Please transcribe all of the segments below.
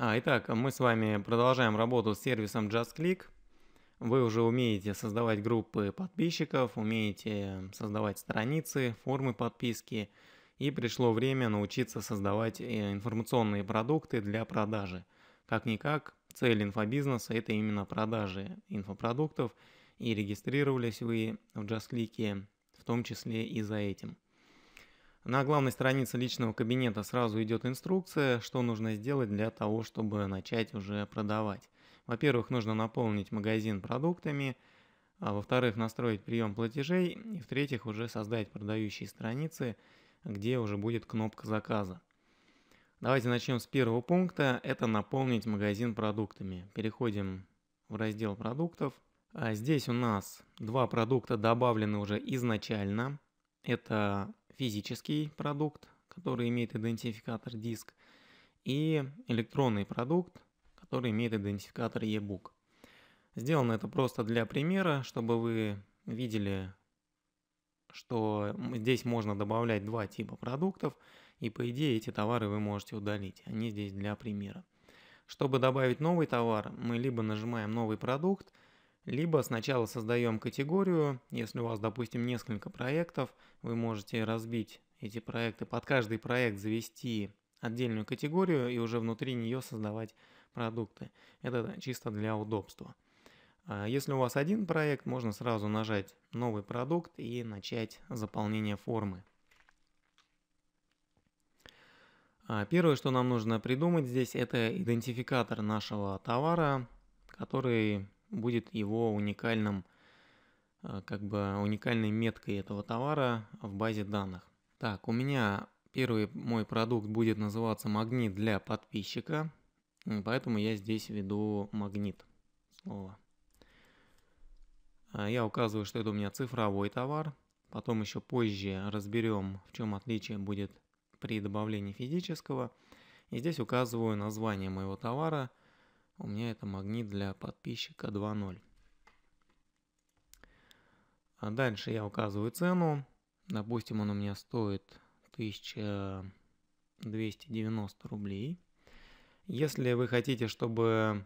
А, итак, мы с вами продолжаем работу с сервисом JustClick. Вы уже умеете создавать группы подписчиков, умеете создавать страницы, формы подписки. И пришло время научиться создавать э, информационные продукты для продажи. Как-никак, цель инфобизнеса – это именно продажи инфопродуктов. И регистрировались вы в JustClick в том числе и за этим. На главной странице личного кабинета сразу идет инструкция, что нужно сделать для того, чтобы начать уже продавать. Во-первых, нужно наполнить магазин продуктами, а во-вторых, настроить прием платежей, и в-третьих, уже создать продающие страницы, где уже будет кнопка заказа. Давайте начнем с первого пункта, это наполнить магазин продуктами. Переходим в раздел продуктов. А здесь у нас два продукта добавлены уже изначально. Это физический продукт, который имеет идентификатор диск, и электронный продукт, который имеет идентификатор e-book. Сделано это просто для примера, чтобы вы видели, что здесь можно добавлять два типа продуктов, и по идее эти товары вы можете удалить. Они здесь для примера. Чтобы добавить новый товар, мы либо нажимаем новый продукт, либо сначала создаем категорию, если у вас, допустим, несколько проектов, вы можете разбить эти проекты, под каждый проект завести отдельную категорию и уже внутри нее создавать продукты. Это чисто для удобства. А если у вас один проект, можно сразу нажать «Новый продукт» и начать заполнение формы. А первое, что нам нужно придумать здесь, это идентификатор нашего товара, который будет его уникальным, э, как бы уникальной меткой этого товара в базе данных. Так, у меня первый мой продукт будет называться магнит для подписчика, поэтому я здесь веду магнит слово. Э, я указываю, что это у меня цифровой товар. Потом еще позже разберем, в чем отличие будет при добавлении физического. И здесь указываю название моего товара – у меня это магнит для подписчика 2.0. А дальше я указываю цену. Допустим, он у меня стоит 1290 рублей. Если вы хотите, чтобы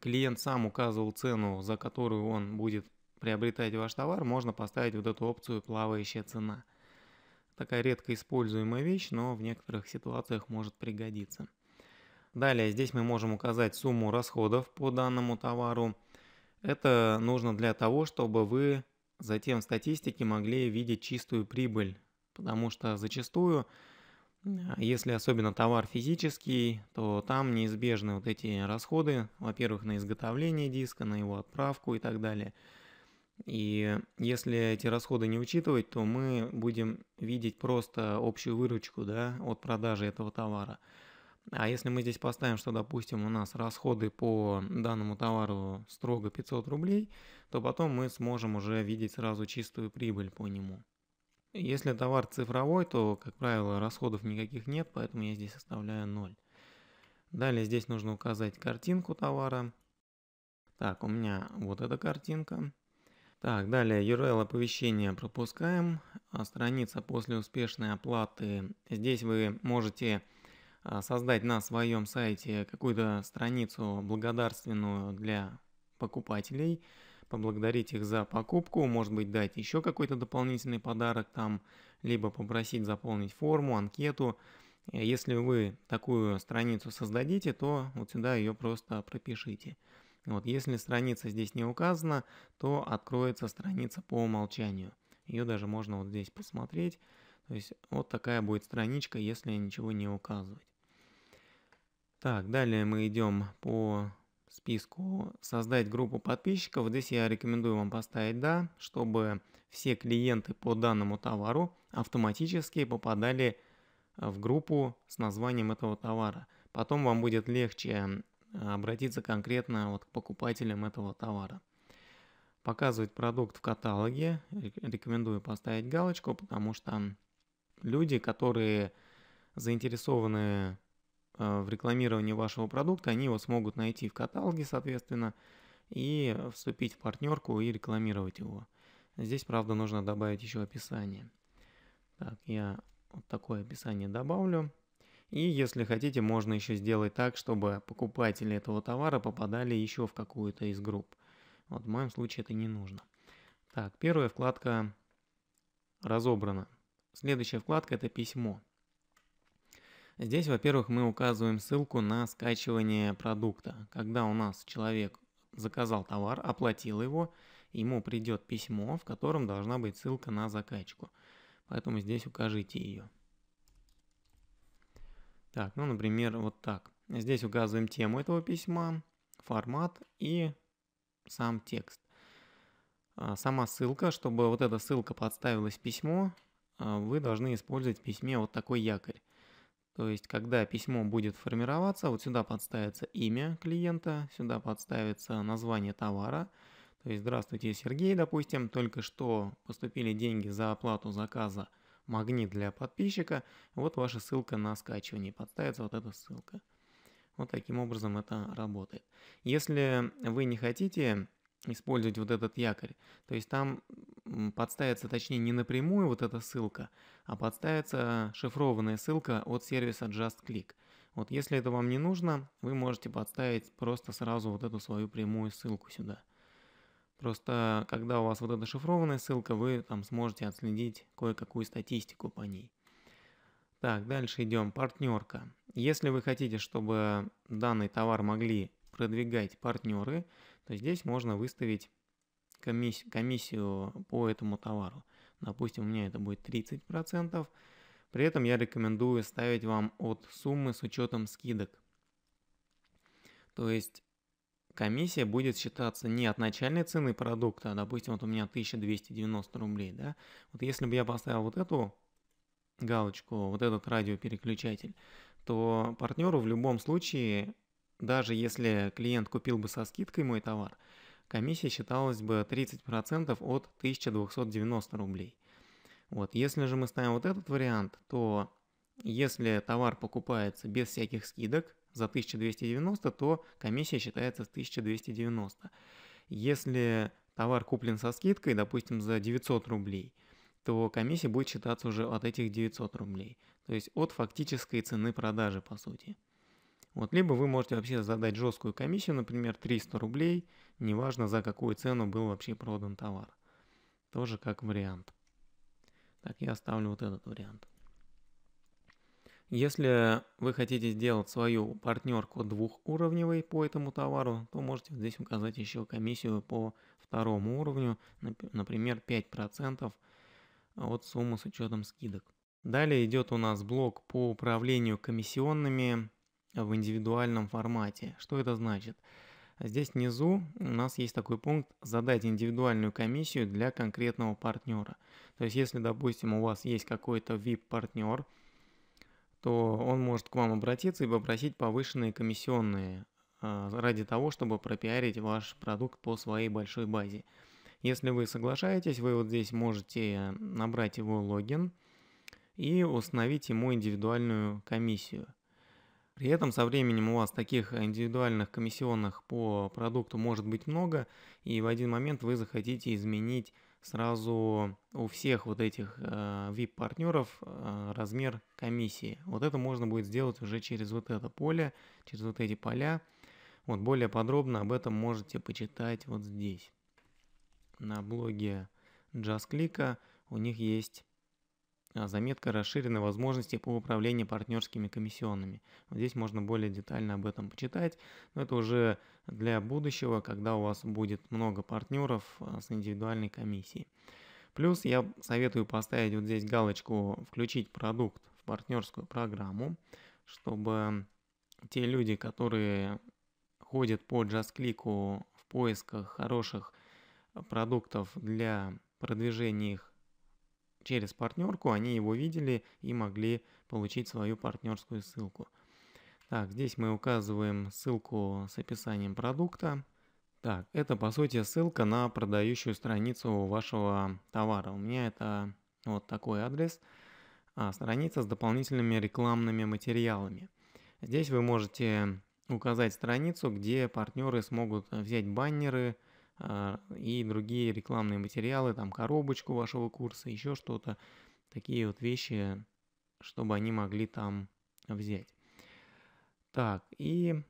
клиент сам указывал цену, за которую он будет приобретать ваш товар, можно поставить вот эту опцию «Плавающая цена». Такая редко используемая вещь, но в некоторых ситуациях может пригодиться. Далее здесь мы можем указать сумму расходов по данному товару. Это нужно для того, чтобы вы затем в статистике могли видеть чистую прибыль, потому что зачастую, а, если особенно товар физический, то там неизбежны вот эти расходы, во-первых, на изготовление диска, на его отправку и так далее. И если эти расходы не учитывать, то мы будем видеть просто общую выручку да, от продажи этого товара – а если мы здесь поставим, что, допустим, у нас расходы по данному товару строго 500 рублей, то потом мы сможем уже видеть сразу чистую прибыль по нему. Если товар цифровой, то, как правило, расходов никаких нет, поэтому я здесь оставляю 0. Далее здесь нужно указать картинку товара. Так, у меня вот эта картинка. Так, далее URL оповещения пропускаем. А, страница после успешной оплаты. Здесь вы можете а, создать на своем сайте какую-то страницу благодарственную для покупателей, поблагодарить их за покупку, может быть дать еще какой-то дополнительный подарок там, либо попросить заполнить форму, анкету. Если вы такую страницу создадите, то вот сюда ее просто пропишите. Вот если страница здесь не указана, то откроется страница по умолчанию. Ее даже можно вот здесь посмотреть. То есть вот такая будет страничка, если ничего не указывать. Так, далее мы идем по списку «Создать группу подписчиков». Здесь я рекомендую вам поставить «Да», чтобы все клиенты по данному товару автоматически попадали э, в группу с названием этого товара. Потом вам будет легче э, обратиться конкретно вот к покупателям этого товара. Показывать продукт в каталоге. Рекомендую поставить галочку, потому что люди, которые заинтересованы Э, в рекламировании вашего продукта, они его смогут найти в каталоге, соответственно, и вступить в партнерку и рекламировать его. Здесь, правда, нужно добавить еще описание. Так, я вот такое описание добавлю. И если хотите, можно еще сделать так, чтобы покупатели этого товара попадали еще в какую-то из групп. Вот в моем случае это не нужно. Так, первая вкладка разобрана. Следующая вкладка это письмо. Здесь, во-первых, мы указываем ссылку на скачивание продукта. Когда у нас человек заказал товар, оплатил его, ему придет письмо, в котором должна быть ссылка на закачку. Поэтому здесь укажите ее. Так, ну, например, вот так. Здесь указываем тему этого письма, формат и сам текст. А, сама ссылка, чтобы вот эта ссылка подставилась в письмо, а, вы должны использовать в письме вот такой якорь. То есть, когда письмо будет формироваться, вот сюда подставится имя клиента, сюда подставится название товара. То есть, здравствуйте, Сергей, допустим, только что поступили деньги за оплату заказа магнит для подписчика. Вот ваша ссылка на скачивание, подставится вот эта ссылка. Вот таким образом это работает. Если вы не хотите использовать вот этот якорь. То есть там подставится, точнее, не напрямую вот эта ссылка, а подставится шифрованная ссылка от сервиса JustClick. Вот если это вам не нужно, вы можете подставить просто сразу вот эту свою прямую ссылку сюда. Просто когда у вас вот эта шифрованная ссылка, вы там сможете отследить кое-какую статистику по ней. Так, дальше идем. Партнерка. Если вы хотите, чтобы данный товар могли продвигать партнеры, то здесь можно выставить комисс комиссию по этому товару. Допустим, у меня это будет 30%. При этом я рекомендую ставить вам от суммы с учетом скидок. То есть комиссия будет считаться не от начальной цены продукта, а, допустим, вот у меня 1290 рублей, да, вот если бы я поставил вот эту галочку, вот этот радиопереключатель, то партнеру в любом случае даже если клиент купил бы со скидкой мой товар, комиссия считалась бы 30% от 1290 рублей. Вот, если же мы ставим вот этот вариант, то если товар покупается без всяких скидок за 1290, то комиссия считается с 1290. Если товар куплен со скидкой, допустим, за 900 рублей, то комиссия будет считаться уже от этих 900 рублей, то есть от фактической цены продажи по сути. Вот, либо вы можете вообще задать жесткую комиссию, например, 300 рублей, неважно за какую цену был вообще продан товар. Тоже как вариант. Так, я оставлю вот этот вариант. Если вы хотите сделать свою партнерку двухуровневой по этому товару, то можете здесь указать еще комиссию по второму уровню, например, 5% от суммы с учетом скидок. Далее идет у нас блок по управлению комиссионными в индивидуальном формате. Что это значит? Здесь внизу у нас есть такой пункт «Задать индивидуальную комиссию для конкретного партнера». То есть, если, допустим, у вас есть какой-то VIP-партнер, то он может к вам обратиться и попросить повышенные комиссионные а, ради того, чтобы пропиарить ваш продукт по своей большой базе. Если вы соглашаетесь, вы вот здесь можете набрать его логин и установить ему индивидуальную комиссию – при этом со временем у вас таких индивидуальных комиссионных по продукту может быть много, и в один момент вы захотите изменить сразу у всех вот этих э, VIP-партнеров э, размер комиссии. Вот это можно будет сделать уже через вот это поле, через вот эти поля. Вот более подробно об этом можете почитать вот здесь. На блоге JustClick у них есть а, заметка расширены возможности по управлению партнерскими комиссионными. здесь можно более детально об этом почитать, но это уже для будущего, когда у вас будет много партнеров а, с индивидуальной комиссией. Плюс я советую поставить вот здесь галочку «Включить продукт в партнерскую программу», чтобы те люди, которые ходят по JustClick в поисках хороших а, продуктов для продвижения их через партнерку, они его видели и могли получить свою партнерскую ссылку. Так, здесь мы указываем ссылку с описанием продукта. Так, это по сути ссылка на продающую страницу вашего товара. У меня это вот такой адрес, а страница с дополнительными рекламными материалами. Здесь вы можете указать страницу, где партнеры смогут взять баннеры, а, и другие рекламные материалы, там коробочку вашего курса, еще что-то, такие вот вещи, чтобы они могли там взять. Так, и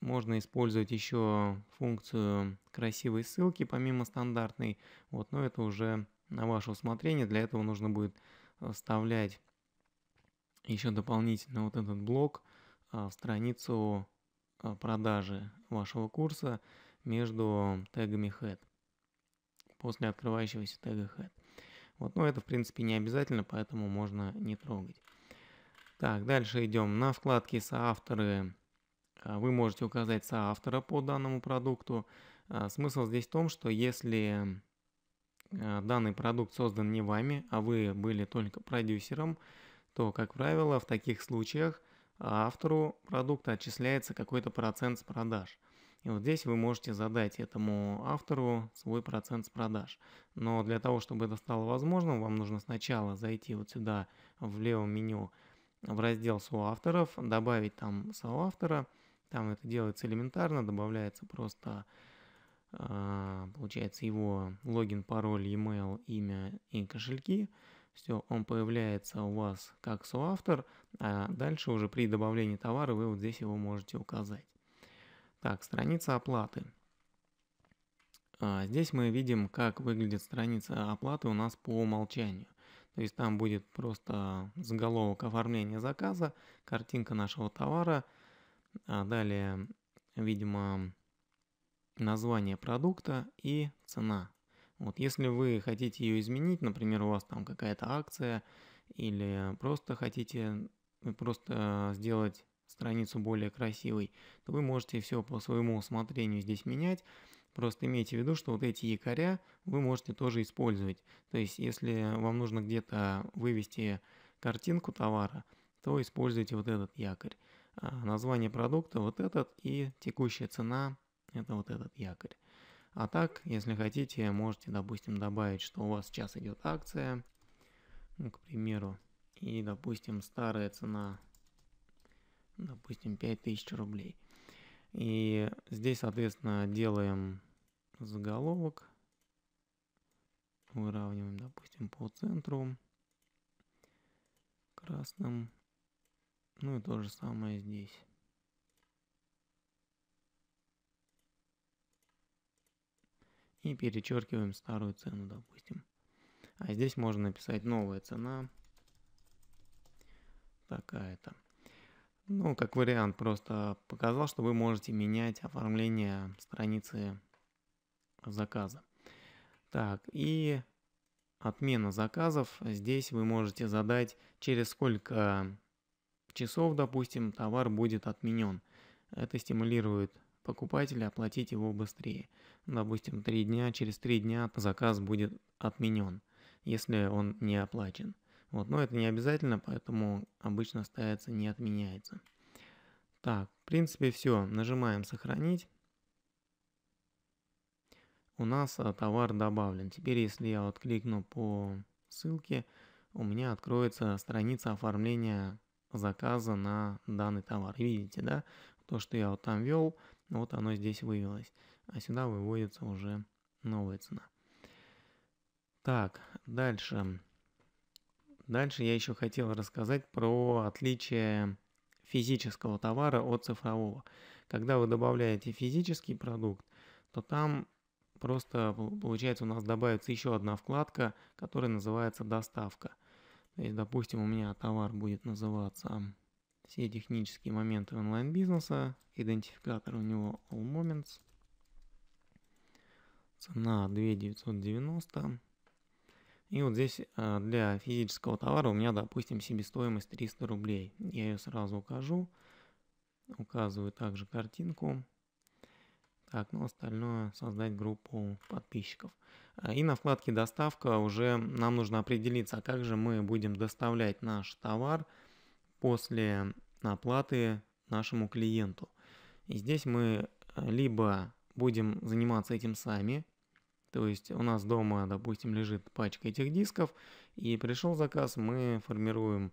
можно использовать еще функцию красивой ссылки, помимо стандартной, вот, но это уже на ваше усмотрение, для этого нужно будет э, вставлять еще дополнительно вот этот блок а, в страницу а, продажи вашего курса, между тегами head, после открывающегося тега head. Вот, но ну, это в принципе не обязательно, поэтому можно не трогать. Так, дальше идем на вкладке «Соавторы». А, вы можете указать соавтора по данному продукту. А, смысл здесь в том, что если а, данный продукт создан не вами, а вы были только продюсером, то, как правило, в таких случаях автору продукта отчисляется какой-то процент с продаж – и вот здесь вы можете задать этому автору свой процент с продаж. Но для того, чтобы это стало возможным, вам нужно сначала зайти вот сюда в левом меню в раздел соавторов, добавить там соавтора. Там это делается элементарно, добавляется просто а, получается его логин, пароль, e-mail, имя и кошельки. Все, он появляется у вас как соавтор, а дальше уже при добавлении товара вы вот здесь его можете указать. Так, страница оплаты. А, здесь мы видим, как выглядит страница оплаты у нас по умолчанию. То есть там будет просто заголовок оформления заказа, картинка нашего товара, а далее, видимо, название продукта и цена. Вот, если вы хотите ее изменить, например, у вас там какая-то акция, или просто хотите просто э, сделать страницу более красивой, то вы можете все по своему усмотрению здесь менять. Просто имейте в виду, что вот эти якоря вы можете тоже использовать. То есть, если вам нужно где-то вывести картинку товара, то используйте вот этот якорь. А название продукта вот этот и текущая цена это вот этот якорь. А так, если хотите, можете, допустим, добавить, что у вас сейчас идет акция, ну, к примеру, и, допустим, старая цена допустим, 5000 рублей. И здесь, соответственно, делаем заголовок, выравниваем, допустим, по центру красным, ну и то же самое здесь. И перечеркиваем старую цену, допустим. А здесь можно написать новая цена такая-то. Ну, как вариант, просто показал, что вы можете менять оформление страницы заказа. Так, и отмена заказов. Здесь вы можете задать, через сколько часов, допустим, товар будет отменен. Это стимулирует покупателя оплатить его быстрее. Допустим, 3 дня, через 3 дня заказ будет отменен, если он не оплачен. Вот, но это не обязательно, поэтому обычно ставится не отменяется. Так, в принципе все. Нажимаем сохранить. У нас а, товар добавлен. Теперь, если я вот кликну по ссылке, у меня откроется страница оформления заказа на данный товар. Видите, да? То, что я вот там вел, вот оно здесь вывелось. А сюда выводится уже новая цена. Так, дальше. Дальше я еще хотел рассказать про отличие физического товара от цифрового. Когда вы добавляете физический продукт, то там просто получается у нас добавится еще одна вкладка, которая называется доставка. То есть, допустим, у меня товар будет называться все технические моменты онлайн-бизнеса, идентификатор у него All Moments, цена 2990, и вот здесь а, для физического товара у меня, допустим, себестоимость 300 рублей. Я ее сразу укажу. Указываю также картинку. Так, ну остальное создать группу подписчиков. А, и на вкладке «Доставка» уже нам нужно определиться, а как же мы будем доставлять наш товар после оплаты нашему клиенту. И здесь мы а, либо будем заниматься этим сами, то есть у нас дома, допустим, лежит пачка этих дисков, и пришел заказ, мы формируем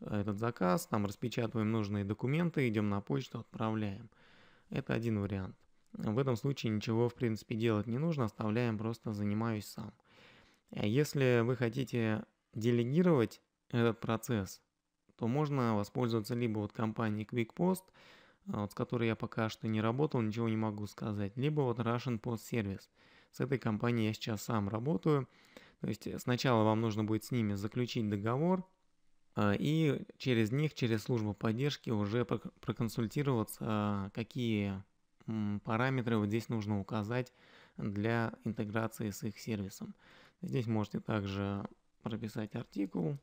э, этот заказ, там распечатываем нужные документы, идем на почту, отправляем. Это один вариант. В этом случае ничего, в принципе, делать не нужно, оставляем, просто занимаюсь сам. А если вы хотите делегировать этот процесс, то можно воспользоваться либо вот компанией QuickPost, э, вот с которой я пока что не работал, ничего не могу сказать, либо вот Russian Post Service – с этой компанией я сейчас сам работаю. То есть э, сначала вам нужно будет с ними заключить договор, а, и через них, через службу поддержки уже проконсультироваться, какие параметры вот здесь нужно указать для интеграции с их сервисом. Здесь можете также прописать артикул.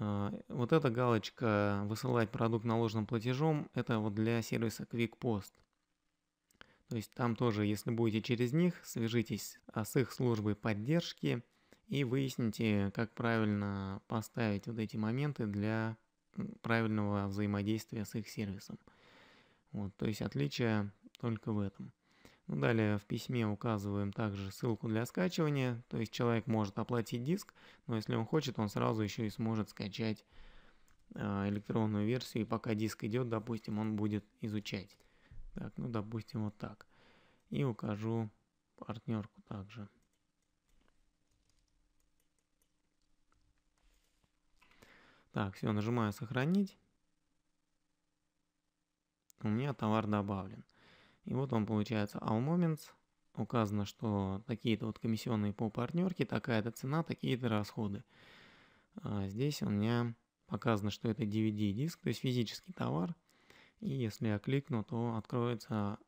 А, вот эта галочка «Высылать продукт наложенным платежом» — это вот для сервиса QuickPost. То есть там тоже, если будете через них, свяжитесь а, с их службой поддержки и выясните, как правильно поставить вот эти моменты для правильного взаимодействия с их сервисом. Вот, то есть отличие только в этом. Ну, далее в письме указываем также ссылку для скачивания, то есть человек может оплатить диск, но если он хочет, он сразу еще и сможет скачать а, электронную версию, и пока диск идет, допустим, он будет изучать. Так, ну допустим вот так. И укажу партнерку также. Так, все, нажимаю сохранить. У меня товар добавлен. И вот он получается All Moments. Указано, что такие-то вот комиссионные по партнерке, такая-то цена, такие-то расходы. А здесь у меня показано, что это DVD-диск, то есть физический товар – и если я кликну, то откроется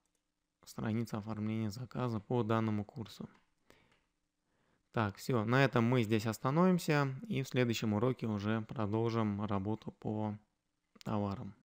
страница оформления заказа по данному курсу. Так, все, на этом мы здесь остановимся и в следующем уроке уже продолжим работу по товарам.